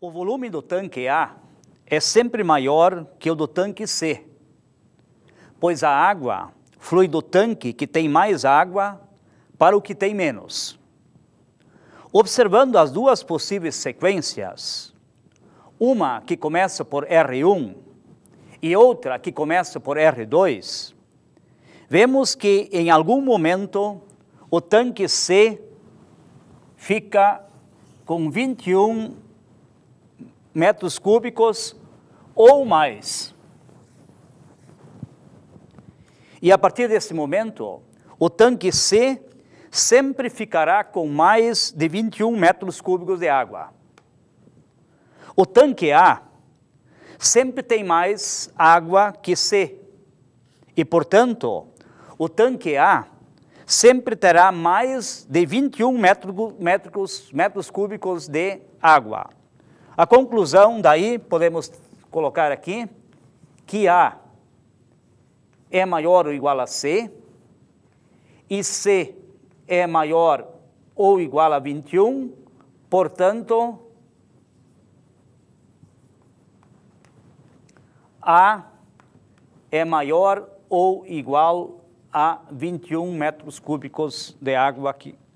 O volume do tanque A é sempre maior que o do tanque C, pois a água flui do tanque que tem mais água para o que tem menos. Observando as duas possíveis sequências, uma que começa por R1 e outra que começa por R2, vemos que em algum momento o tanque C fica com 21 metros cúbicos ou mais. E a partir desse momento, o tanque C sempre ficará com mais de 21 metros cúbicos de água. O tanque A sempre tem mais água que C. E, portanto, o tanque A sempre terá mais de 21 metros, metros, metros cúbicos de água. A conclusão daí, podemos colocar aqui, que A é maior ou igual a C, e C é maior ou igual a 21, portanto, A é maior ou igual a 21 metros cúbicos de água aqui